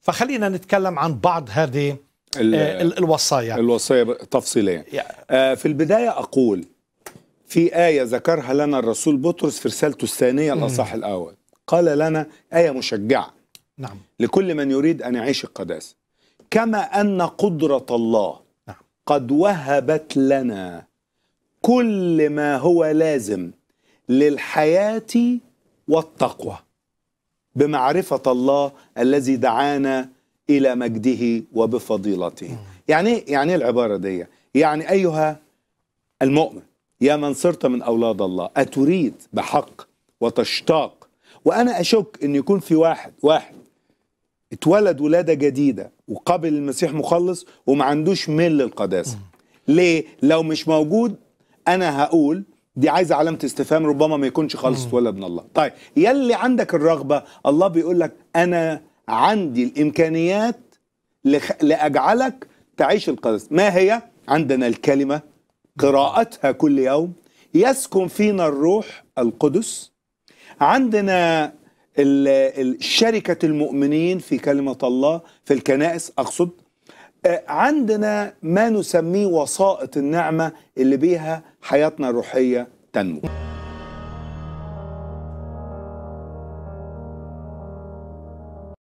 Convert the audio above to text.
فخلينا نتكلم عن بعض هذه آه، الوصايا الوصايا تفصيليا آه، في البداية أقول في آية ذكرها لنا الرسول بطرس في رسالته الثانية الأصح الأول قال لنا آية مشجعة نعم لكل من يريد أن يعيش القداسة كما أن قدرة الله نعم. قد وهبت لنا كل ما هو لازم للحياة والتقوى بمعرفة الله الذي دعانا إلى مجده وبفضيلته يعني إيه؟ يعني إيه العبارة دي يعني أيها المؤمن يا من صرت من أولاد الله أتريد بحق وتشتاق وأنا أشك أن يكون في واحد واحد اتولد ولادة جديدة وقبل المسيح مخلص وما عندوش ميل للقداسه ليه؟ لو مش موجود أنا هقول دي عايزه علامه استفهام ربما ما يكونش خالص ولا من الله طيب يلي عندك الرغبه الله بيقول لك انا عندي الامكانيات لخ... لاجعلك تعيش القدس ما هي عندنا الكلمه قراءتها كل يوم يسكن فينا الروح القدس عندنا شركه المؤمنين في كلمه الله في الكنائس اقصد آه، عندنا ما نسميه وسائط النعمة اللي بيها حياتنا الروحية تنمو